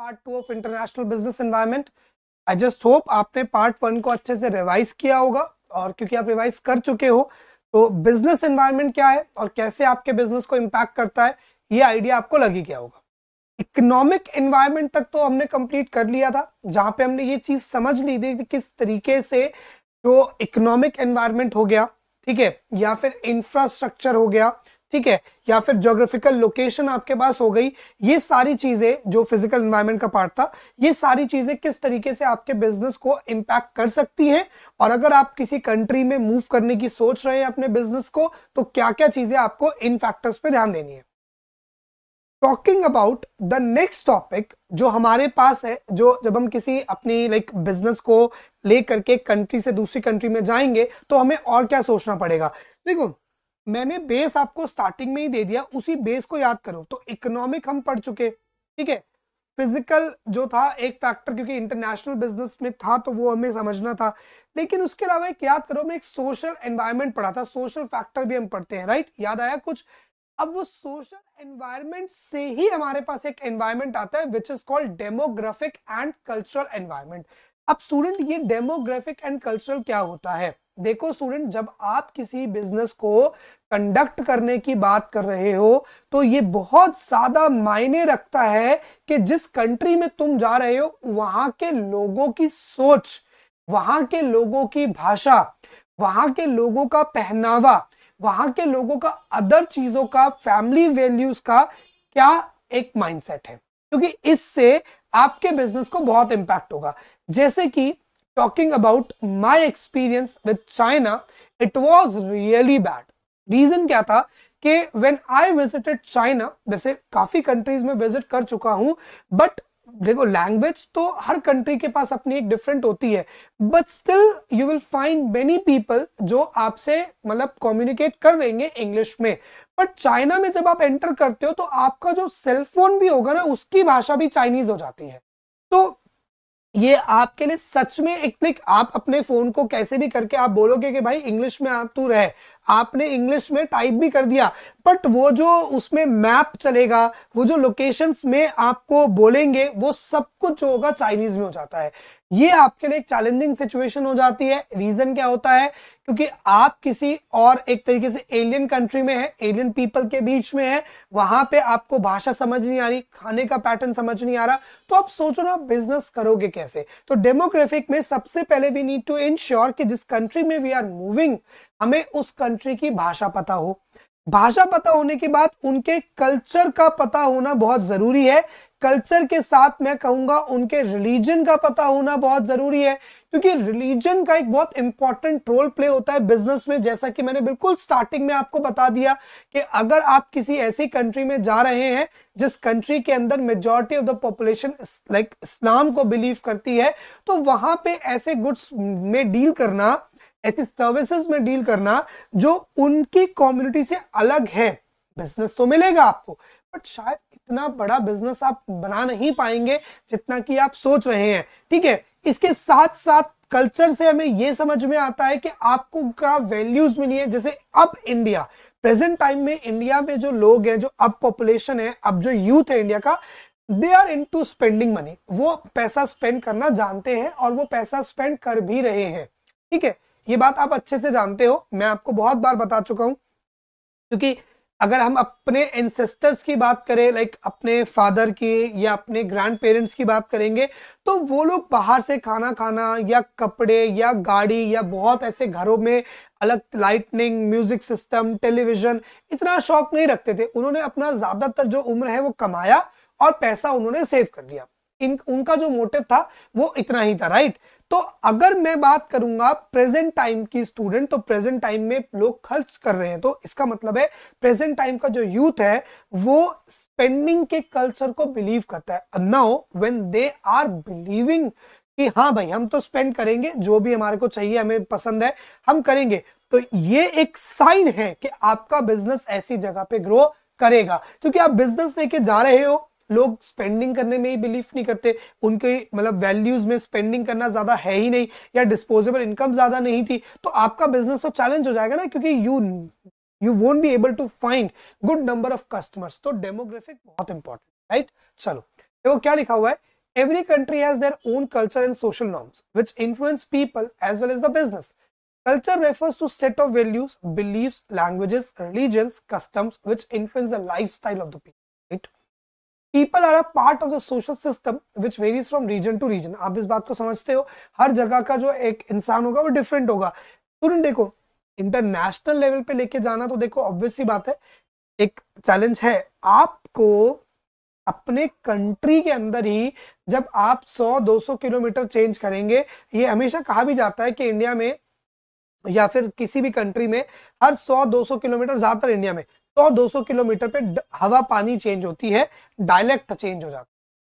Part two of international business environment I just hope आपने part one को अच्छे से रिवाइज किया होगा और क्योंकि आप रिवाइज कर चुके हो तो बिजनेस एनवायरनमेंट क्या है और कैसे आपके बिजनेस को इम्पैक्ट करता है ये आइडिया आपको लगी क्या होगा इकोनॉमिक एनवायरमेंट तक तो हमने कंप्लीट कर लिया था जहां पे हमने ये चीज समझ ली थी कि किस तरीके से जो इकोनॉमिक एनवायरमेंट हो गया ठीक है या फिर इंफ्रास्ट्रक्चर हो गया ठीक है या फिर जोग्राफिकल लोकेशन आपके पास हो गई ये सारी चीजें जो फिजिकल इन्वायरमेंट का पार्ट था ये सारी चीजें किस तरीके से आपके बिजनेस को इम्पैक्ट कर सकती हैं और अगर आप किसी कंट्री में मूव करने की सोच रहे हैं अपने बिजनेस को तो क्या क्या चीजें आपको इन फैक्टर्स पे ध्यान देनी है talking about the next topic जो हमारे पास है जो जब हम किसी अपनी लाइक like, बिजनेस को लेकर के कंट्री से दूसरी कंट्री में जाएंगे तो हमें और क्या सोचना पड़ेगा देखो मैंने बेस आपको स्टार्टिंग में ही दे दिया उसी बेस को याद करो तो इकोनॉमिक हम पढ़ चुके ठीक है फिजिकल जो था एक फैक्टर क्योंकि इंटरनेशनल बिजनेस में था तो वो हमें समझना था लेकिन उसके अलावा एक याद करो मैं एक सोशल एनवायरमेंट पढ़ा था सोशल फैक्टर भी हम पढ़ते हैं राइट याद आया कुछ अब वो सोशल एनवायरमेंट से ही हमारे पास एक एनवायरमेंट आता है which is called demographic and cultural environment अब स्टूडेंट ये डेमोग्राफिक एंड कल्चरल क्या होता है देखो स्टूडेंट जब आप किसी बिजनेस को कंडक्ट करने की बात कर रहे हो तो ये बहुत ज्यादा मायने रखता है कि जिस कंट्री में तुम जा रहे हो वहां के लोगों की सोच वहां के लोगों की भाषा वहां के लोगों का पहनावा वहां के लोगों का अदर चीजों का फैमिली वैल्यूज का क्या एक माइंडसेट है क्योंकि इससे आपके बिजनेस को बहुत इंपैक्ट होगा जैसे कि talking about my experience with China it was really bad reason क्या था कि व्हेन आई विजिटेड चाइना वैसे काफी कंट्रीज में विजिट कर चुका हूं बट देखो लैंग्वेज तो हर कंट्री के पास अपनी एक डिफरेंट होती है but still you will find many people जो आपसे मतलब कम्युनिकेट कर रहेंगे इंग्लिश में बट चाइना में जब आप एंटर करते हो तो आपका जो सेलफोन भी होगा ना उसकी भाषा भी चाइनीज हो जाती है तो ये आपके लिए सच में एक क्लिक आप अपने फोन को कैसे भी करके आप बोलोगे कि भाई इंग्लिश में आप तू रहे आपने इंग्लिश में टाइप भी कर दिया बट वो जो उसमें मैप चलेगा वो जो लोकेशंस में आपको बोलेंगे वो सब कुछ होगा चाइनीज में हो जाता है ये आपके लिए एक चैलेंजिंग सिचुएशन हो जाती है रीजन क्या होता है क्योंकि आप किसी और एक तरीके से एलियन कंट्री में है एलियन पीपल के बीच में है वहां पे आपको भाषा समझ नहीं आ रही खाने का पैटर्न समझ नहीं आ रहा तो आप सोचो ना बिजनेस करोगे कैसे तो डेमोग्राफिक में सबसे पहले वी नीड टू इंश्योर कि जिस कंट्री में वी आर मूविंग हमें उस कंट्री की भाषा पता हो भाषा पता होने के बाद उनके कल्चर का पता होना बहुत जरूरी है कल्चर के साथ मैं कहूंगा उनके रिलीजन का पता होना बहुत जरूरी है क्योंकि रिलीजन का एक बहुत इंपॉर्टेंट रोल प्ले होता है बिजनेस में जैसा कि मैंने बिल्कुल स्टार्टिंग में आपको बता दिया कि अगर आप किसी ऐसी कंट्री में जा रहे हैं जिस कंट्री के अंदर majority of the population like Islam को बिलीव करती है तो वहां पे ऐसे गुड्स में डील करना ऐसी सर्विसेज में डील करना जो उनकी कम्युनिटी से अलग है बिजनेस तो मिलेगा आपको बट शायद इतना बड़ा बिजनेस आप बना नहीं पाएंगे जितना कि आप सोच रहे हैं ठीक है इसके साथ साथ कल्चर से हमें यह समझ में आता है कि आपको क्या वैल्यूज मिली है जैसे अब इंडिया प्रेजेंट टाइम में इंडिया में जो लोग हैं जो अब पॉपुलेशन है अब जो यूथ है इंडिया का they are into spending money वो पैसा स्पेंड करना जानते हैं और वो पैसा स्पेंड कर भी रहे हैं ठीक है ये बात आप अच्छे से जानते हो मैं आपको बहुत बार बता चुका हूं क्योंकि अगर हम अपने एंसेस्टर्स की बात करें लाइक अपने फादर की या अपने ग्रैंड पेरेंट्स की बात करेंगे तो वो लोग बाहर से खाना खाना या कपड़े या गाड़ी या बहुत ऐसे घरों में अलग लाइटनिंग म्यूजिक सिस्टम टेलीविजन इतना शौक नहीं रखते थे उन्होंने अपना ज्यादातर जो उम्र है वो कमाया और पैसा उन्होंने सेव कर दिया इन उनका जो मोटिव था वो इतना ही था राइट तो अगर मैं बात करूंगा प्रेजेंट टाइम की स्टूडेंट तो प्रेजेंट टाइम में लोग खर्च कर रहे हैं तो इसका मतलब है प्रेजेंट टाइम का जो यूथ है वो स्पेंडिंग के कल्चर को बिलीव करता है now when they are believing कि हाँ भाई हम तो स्पेंड करेंगे जो भी हमारे को चाहिए हमें पसंद है हम करेंगे तो ये एक साइन है कि आपका बिजनेस ऐसी जगह पे ग्रो करेगा क्योंकि आप बिजनेस लेके जा रहे हो लोग स्पेंडिंग करने में ही बिलीव नहीं करते उनके मतलब वैल्यूज में स्पेंडिंग करना ज्यादा है ही नहीं या डिस्पोजेबल इनकम ज्यादा नहीं थी तो आपका बिजनेस तो चैलेंज हो जाएगा ना क्योंकि you you won't be able to find good number of customers तो डेमोग्राफिक बहुत इंपॉर्टेंट राइट चलो देखो क्या लिखा हुआ है every country has their own culture and social norms which influence people as well as the business culture refers to set of values beliefs languages religion customs which influence the life style of the people right people are a part of the social system which varies from region to region आप इस बात को समझते हो हर जगह का जो एक इंसान होगा वो डिफरेंट होगा तुरंत देखो इंटरनेशनल लेवल पे लेके जाना तो देखो ऑब्वियसली बात है एक चैलेंज है आपको अपने कंट्री के अंदर ही जब आप 100-200 किलोमीटर चेंज करेंगे ये हमेशा कहा भी जाता है कि इंडिया में या फिर किसी भी कंट्री में हर 100-200 किलोमीटर ज्यादातर इंडिया में दो सौ किलोमीटर पे हवा पानी चेंज होती है डायलेक्ट चेंज हो जाता है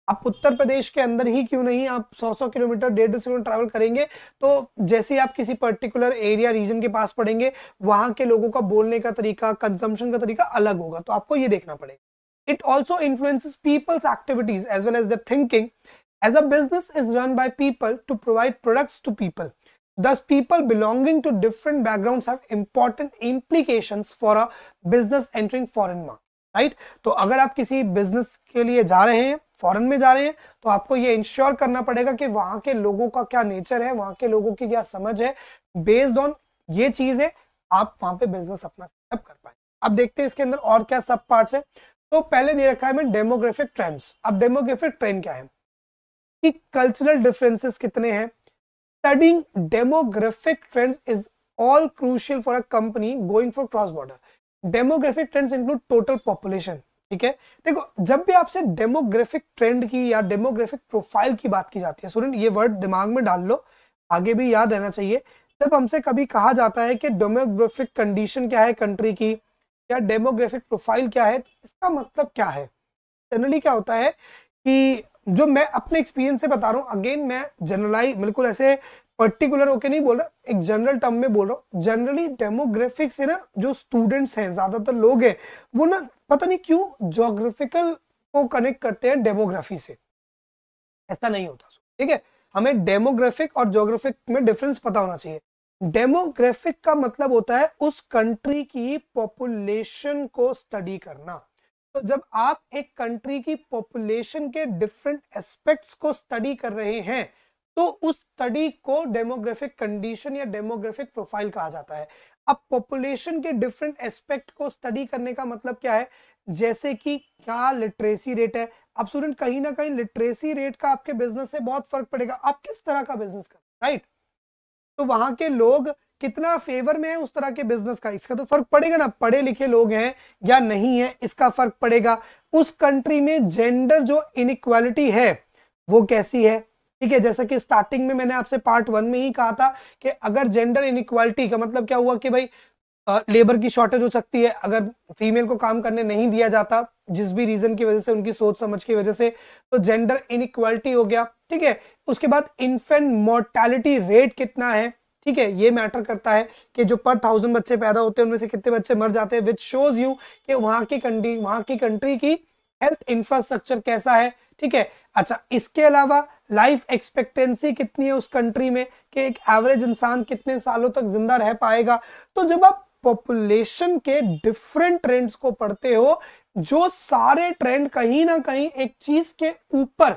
आप उत्तर प्रदेश के अंदर ही क्यों नहीं आप 100-100 किलोमीटर डेढ़ सौ किलोमीटर ट्रैवल करेंगे तो जैसे ही आप किसी पर्टिकुलर एरिया रीजन के पास पड़ेंगे वहां के लोगों का बोलने का तरीका कंजम्पशन का तरीका अलग होगा तो आपको ये देखना पड़ेगा it also influences people's activities as well as the thinking as a business is run by people to provide products to people Thus, people belonging to different backgrounds have important implications for a business entering foreign market. Right right? तो अगर आप किसी business के लिए जा रहे हैं foreign में जा रहे हैं तो आपको ये इंश्योर करना पड़ेगा कि वहां के लोगों का क्या नेचर है वहां के लोगों की क्या समझ है बेस्ड ऑन ये चीज है आप वहां पे बिजनेस अपना सेटअप कर पाए अब देखते हैं इसके अंदर और क्या सब पार्ट्स है तो पहले दे रखा है मैं डेमोग्राफिक ट्रेंड्स अब डेमोग्राफिक ट्रेंड क्या है कि कल्चरल डिफरेंसेस कितने हैं studying demographic trends is all crucial for a company going for cross border demographic trends include total population ठीक है देखो जब भी आपसे डेमोग्राफिक ट्रेंड की या डेमोग्राफिक प्रोफाइल की बात की जाती है सुरेंद्र ये वर्ड दिमाग में डाल लो आगे भी याद रहना चाहिए जब हमसे कभी कहा जाता है कि डेमोग्राफिक कंडीशन क्या है कंट्री की या डेमोग्राफिक प्रोफाइल क्या है इसका मतलब क्या है जनरली क्या होता है कि जो मैं अपने एक्सपीरियंस से बता रहा हूँ अगेन मैं जनरलाइज बिल्कुल ऐसे पर्टिकुलर होके नहीं बोल रहा एक जनरल टर्म में बोल रहा हूँ जनरली डेमोग्राफिक्स है ना जो स्टूडेंट्स हैं ज्यादातर लोग हैं वो ना पता नहीं क्यों जोग्राफिकल को कनेक्ट करते हैं डेमोग्राफी से ऐसा नहीं होता ठीक है हमें डेमोग्राफिक और जोग्राफिक में डिफरेंस पता होना चाहिए डेमोग्राफिक का मतलब होता है उस कंट्री की पॉपुलेशन को स्टडी करना तो जब आप एक कंट्री की पॉपुलेशन के डिफरेंट एस्पेक्ट्स को स्टडी कर रहे हैं तो उस स्टडी को डेमोग्राफिक कंडीशन या डेमोग्राफिक प्रोफाइल कहा जाता है अब पॉपुलेशन के डिफरेंट एस्पेक्ट को स्टडी करने का मतलब क्या है जैसे कि क्या लिटरेसी रेट है अब स्टूडेंट कहीं ना कहीं लिटरेसी रेट का आपके बिजनेस से बहुत फर्क पड़ेगा आप किस तरह का बिजनेस कर राइट तो वहां के लोग कितना फेवर में है उस तरह के बिजनेस का इसका तो फर्क पड़ेगा ना पढ़े लिखे लोग हैं या नहीं है इसका फर्क पड़ेगा उस कंट्री में जेंडर जो इनक्वालिटी है वो कैसी है ठीक है जैसा कि स्टार्टिंग में मैंने आपसे पार्ट वन में ही कहा था कि अगर जेंडर इनक्वालिटी का मतलब क्या हुआ कि भाई लेबर की शॉर्टेज हो सकती है अगर फीमेल को काम करने नहीं दिया जाता जिस भी रीजन की वजह से उनकी सोच समझ की वजह से तो जेंडर इनक्वालिटी हो गया ठीक है उसके बाद इन्फेंट मोर्टेलिटी रेट कितना है ठीक है ये मैटर करता है कि जो पर थाउजेंड बच्चे पैदा होते हैं उनमें से कितने बच्चे मर जाते हैं विच शोज यू कि वहां की कंट्री वहां की कंट्री की हेल्थ इंफ्रास्ट्रक्चर कैसा है ठीक है अच्छा इसके अलावा लाइफ एक्सपेक्टेंसी कितनी है उस कंट्री में कि एक एवरेज इंसान कितने सालों तक जिंदा रह पाएगा तो जब आप पॉपुलेशन के डिफरेंट ट्रेंड्स को पढ़ते हो जो सारे ट्रेंड कहीं ना कहीं एक चीज के ऊपर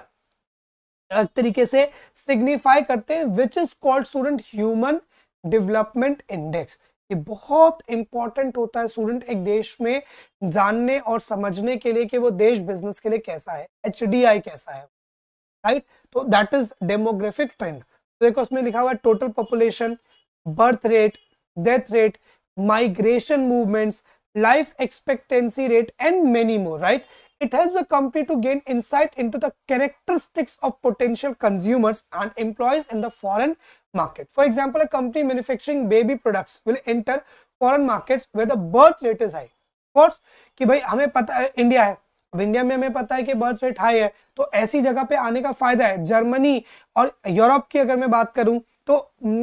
तरीके से सिग्निफाई करते हैं which is called student human development index ये बहुत इंपॉर्टेंट होता है स्टूडेंट एक देश में जानने और समझने के लिए कि वो देश बिजनेस के लिए कैसा है एच कैसा है राइट तो दैट इज डेमोग्राफिक ट्रेंड देखो उसमें लिखा हुआ total population birth rate death rate migration movements life expectancy rate and many more right It helps the company to gain insight into the characteristics of potential consumers and employees in the foreign market. For example, a company manufacturing baby products will enter foreign markets where the birth rate is high. Of कि भाई हमें पता है India है अब India में हमें पता है कि बर्थ रेट हाई है तो ऐसी जगह पे आने का फायदा है जर्मनी और यूरोप की अगर मैं बात करूं तो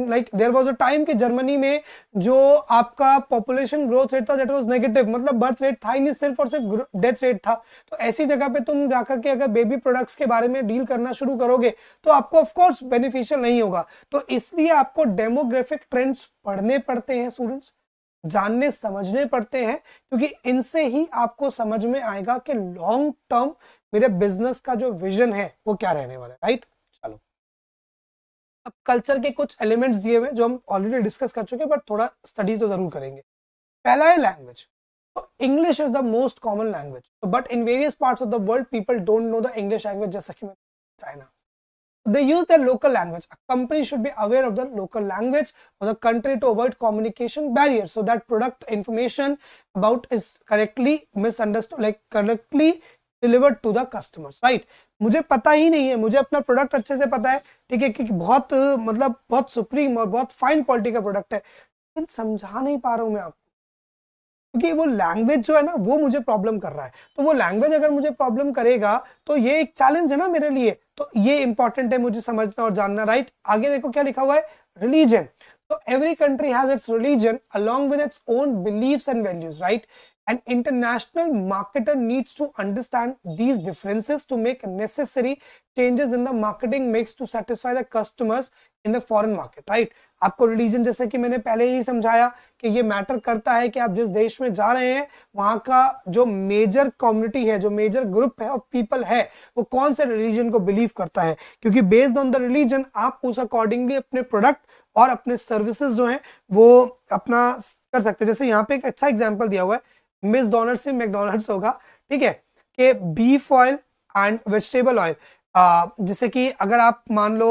like there was a time कि जर्मनी में जो आपका पॉपुलेशन ग्रोथ रेट था दैट वाज नेगेटिव मतलब बर्थ रेट था ही नहीं सिर्फ और सिर्फ डेथ रेट था तो ऐसी जगह पे तुम जाकर के अगर बेबी प्रोडक्ट्स के बारे में डील करना शुरू करोगे तो आपको ऑफकोर्स बेनिफिशियल नहीं होगा तो इसलिए आपको डेमोग्राफिक ट्रेंड्स पढ़ने पड़ते हैं स्टूडेंट्स जानने समझने पड़ते हैं क्योंकि इनसे ही आपको समझ में आएगा कि लॉन्ग टर्म मेरे बिजनेस का जो विजन है वो क्या रहने वाला है राइट अब कल्चर के कुछ एलिमेंट्स दिए हुए जो हम ऑलरेडी डिस्कस कर चुके हैं बट थोड़ा स्टडीज तो जरूर करेंगे पहला है language English is the most common language but in various part of the world people don't know the English language जैसा कि China they use the local language company should be aware of the local language और country to avoid communication barrier so that product information about is correctly misunderstood like correctly delivered to the customers right मुझे पता ही नहीं है मुझे अपना product अच्छे से पता है ठीक है कि बहुत मतलब बहुत सुप्रीम और बहुत फाइन क्वालिटी का प्रोडक्ट है लेकिन समझा नहीं पा रहा हूँ मैं आपको क्योंकि वो लैंग्वेज जो है ना वो मुझे प्रॉब्लम कर रहा है तो वो लैंग्वेज अगर मुझे प्रॉब्लम करेगा तो ये एक चैलेंज है ना मेरे लिए तो ये इंपॉर्टेंट है मुझे समझना और जानना राइट आगे देखो क्या लिखा हुआ है रिलीजन तो every country has its religion along with its own beliefs and values right An international marketer needs to understand these differences to make necessary changes in the marketing mix to satisfy the customers in the foreign market right आपको religion जैसे कि मैंने पहले ही समझाया कि ये matter करता है कि आप जिस देश में जा रहे हैं वहां का जो मेजर कम्युनिटी है जो मेजर ग्रुप है ऑफ पीपल है वो कौन से रिलीजन को बिलीव करता है क्योंकि बेस्ड ऑन द रिलीजन आप उस अकॉर्डिंगली अपने प्रोडक्ट और अपने सर्विसेज जो हैं वो अपना कर सकते हैं जैसे यहाँ पे एक अच्छा एग्जाम्पल दिया हुआ है मिस डोनट से मैकडोनल्ड्स होगा ठीक है कि beef oil and vegetable oil जैसे कि अगर आप मान लो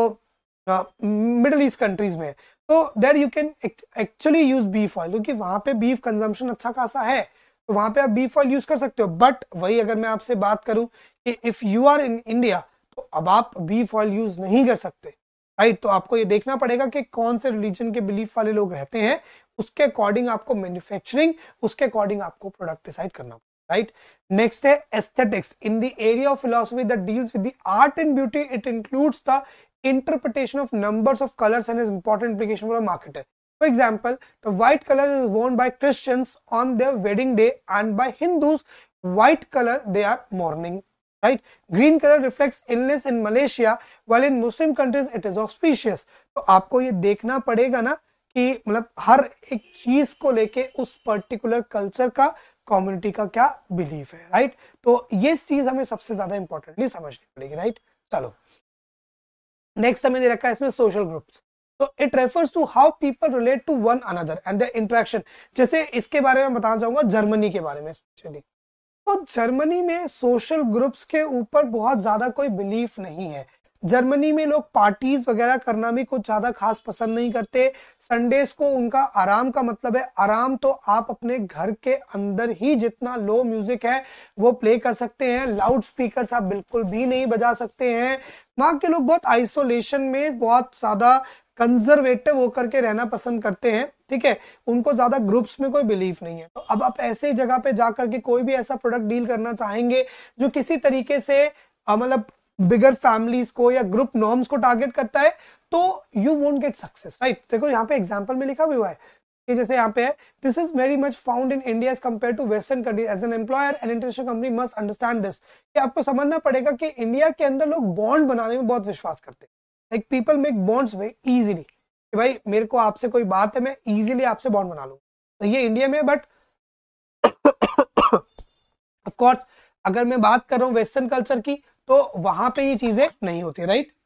मिडल ईस्ट कंट्रीज में तो there you can actually use beef oil क्योंकि वहां पे बीफ कंजम्पशन अच्छा खासा है तो वहां पे आप बीफ ऑयल यूज कर सकते हो बट वही अगर मैं आपसे बात करूं कि if you are in India तो अब आप बीफ ऑयल यूज नहीं कर सकते राइट तो आपको ये देखना पड़ेगा कि कौन से रिलीजन के बिलीफ वाले लोग रहते हैं उसके अकॉर्डिंग आपको मैन्युफैक्चरिंग उसके अकॉर्डिंग आपको प्रोडक्ट डिसाइड करना राइट नेक्स्ट है aesthetics in the area of philosophy that deals with the art and beauty it includes the interpretation of numbers of colours and is important application for market for example the white colour is worn by Christians on their wedding day and by Hindus white colour they are mourning right green color reflects illness in malaysia while in muslim countries it is auspicious तो आपको ये देखना पड़ेगा ना कि मतलब हर एक चीज को लेके उस पर्टिकुलर कल्चर का कम्युनिटी का क्या बिलीफ है राइट तो ये चीज हमें सबसे ज्यादा इंपॉर्टेंटली समझनी पड़ेगी राइट चलो नेक्स्ट हमें दे रखा है इसमें सोशल ग्रुप्स तो it refers to how people relate to one another and the interaction जैसे इसके बारे में बताना चाहूंगा जर्मनी के बारे में स्पेशली तो जर्मनी में सोशल ग्रुप्स के ऊपर बहुत ज्यादा कोई बिलीफ नहीं है जर्मनी में लोग पार्टीज वगैरह करना भी कुछ ज्यादा खास पसंद नहीं करते संडेस को उनका आराम का मतलब है आराम तो आप अपने घर के अंदर ही जितना लो म्यूजिक है वो प्ले कर सकते हैं लाउड स्पीकर आप बिल्कुल भी नहीं बजा सकते हैं वहां के लोग बहुत आइसोलेशन में बहुत ज्यादा कंजर्वेटिव होकर के रहना पसंद करते हैं ठीक है उनको ज्यादा ग्रुप्स में कोई बिलीव नहीं है तो अब आप ऐसे ही जगह पे जाकर के कोई भी ऐसा प्रोडक्ट डील करना चाहेंगे जो किसी तरीके से मतलब बिगर फैमिलीज को या ग्रुप नॉर्म्स को टारगेट करता है तो you won't get success right देखो यहाँ पे एग्जाम्पल में लिखा हुआ है कि जैसे यहाँ पे है this is very much found in India as compare to western country as an employer and international company must understand this कि आपको समझना पड़ेगा कि इंडिया के अंदर लोग बॉन्ड बनाने में बहुत विश्वास करते हैं like people make bonds way easily कि भाई मेरे को आपसे कोई बात है मैं इजीली आपसे बॉन्ड बना लूँ तो ये इंडिया में बट ऑफ कोर्स अगर मैं बात कर रहा हूँ वेस्टर्न कल्चर की तो वहां पे ये चीजें नहीं होती राइट